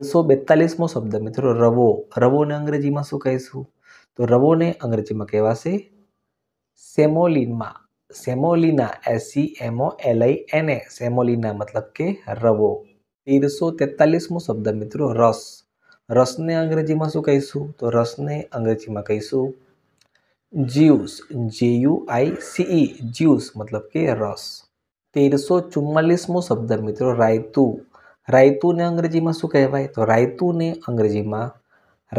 ત્રણસો બેતાલીસમો શબ્દ મિત્રો રવો રવોને અંગ્રેજીમાં શું કહીશું તો રવોને અંગ્રેજીમાં કહેવાશે સેમોલિનમાં semolina S C M O N A semolina મતલબ કે રવો તેરસો તેતાલીસમો શબ્દ મિત્રો રસ રસને અંગ્રેજીમાં શું કહીશું તો રસને અંગ્રેજીમાં કહીશું જ્યુસ જે યુ આઈ સીઈ જ્યુસ મતલબ કે રસ તેરસો ચુમ્માલીસમો શબ્દ મિત્રો રાયતું રાયતુને અંગ્રેજીમાં શું કહેવાય તો રાયતુને અંગ્રેજીમાં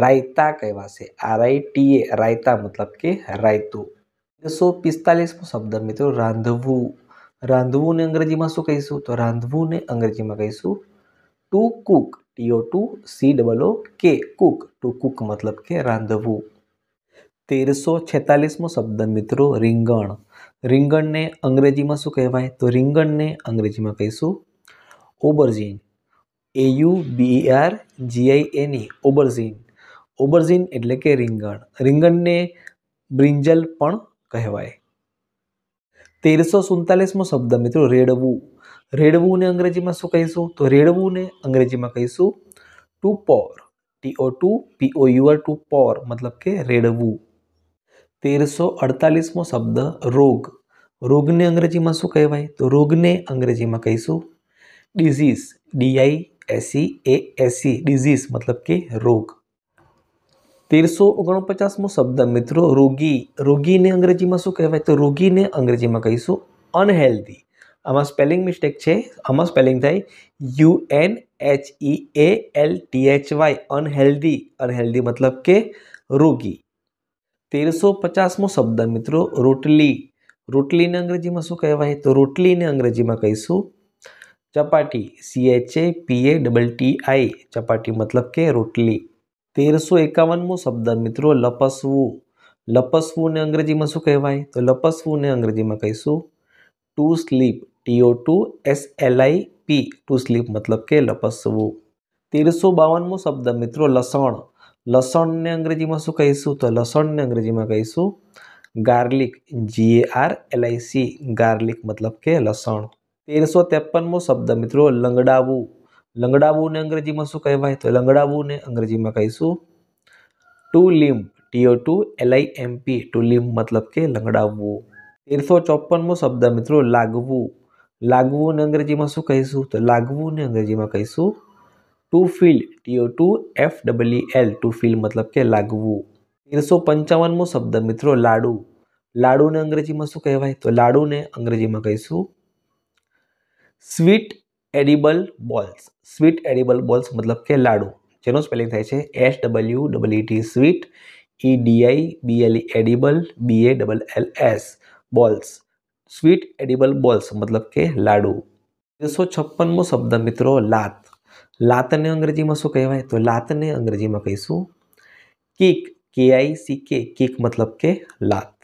રાયતા કહેવાશે R I T A raita મતલબ કે રાયતુ એકસો પિસ્તાલીસમો શબ્દ મિત્રો રાંધવું રાંધવુંને અંગ્રેજીમાં શું કહીશું તો રાંધવુંને અંગ્રેજીમાં કહીશું to cook T O to C double O K cook to cook મતલબ કે રાંધવું તેરસો છેતાલીસમો શબ્દ મિત્રો રીંગણ રીંગણને અંગ્રેજીમાં શું કહેવાય તો રીંગણને અંગ્રેજીમાં કહીશું ઓબરજીન a u b e r g i n e aubergine aubergine એટલે કે રીંગણ રીંગણ ને બ્રિન્જલ પણ કહેવાય 1349 મો શબ્દ મિત્રો રેડવું રેડવું ને અંગ્રેજી માં શું કહેશું તો રેડવું ને અંગ્રેજી માં કહીશું 2 power t o 2 p o u r 2 power મતલબ કે રેડવું 1348 મો શબ્દ રોગ રોગ ને અંગ્રેજી માં શું કહેવાય તો રોગ ને અંગ્રેજી માં કહીશું disease d i S E A S E disease मतलब कि रोग तेर सौ मो शब्द मित्रों रोगी रोगी ने अंग्रेजी में शू कहवा तो रोगी ने अंग्रेजी में कही अनहेल्धी आम स्पेलिंग मिस्टेक है आम स्पेलिंग थे U N H E A L T H Y unhealthy unhealthy मतलब के रोगी तेर सौ पचास मो शब्द मित्रों रोटली रोटली ने अंग्रेजी में शू कहवा तो रोटली ने अंग्रेजी में कही chapati C H A P A double T I chapati मतलब के रोटली तेरसो एकावनमो शब्द मित्रों लपसव लपसव ने अंग्रेजी में शू कहवाय तो लपसव ने अंग्रेजी में कही to sleep T O to S L I P to sleep मतलब के लपसव तेरसो बावनमो शब्द मित्रों लसण लसण ने अंग्रेजी में शू कही तो लसण ने अंग्रेजी में कही garlic G A R L I C garlic मतलब के लसण तेरसो तेपनमो शब्द मित्रों लंगड़ाव लंगड़ाव ने अंग्रेजी में शू कहवा तो लंगड़ाव ने अंग्रेजी में कहीशू to limp T O to L I M P to limp मतलब के लंगड़ाव तेरसो चौप्पनमो शब्द मित्रों लागव लागव ने अंग्रेजी में शू कहीशू तो लागव ने अंग्रेजी में कहीशू to feel T O to F W L to feel मतलब के लागव तेरसो पंचावनमो शब्द मित्रों लाडू लाडू ने अंग्रेजी में शू कहवा तो लाडू ने अंग्रेजी में कहीशू sweet edible balls sweet edible balls मतलब के लाडू जो स्पेलिंग थे S W double E T sweet E D I B L E edible B A double L S balls sweet edible balls मतलब के लाडू एक सौ छप्पनमो शब्द मित्रों लात लात ने अंग्रेजी में शू कहवा तो लात ने अंग्रेजी में कहीशू कीक के आई सी के कीक मतलब के लात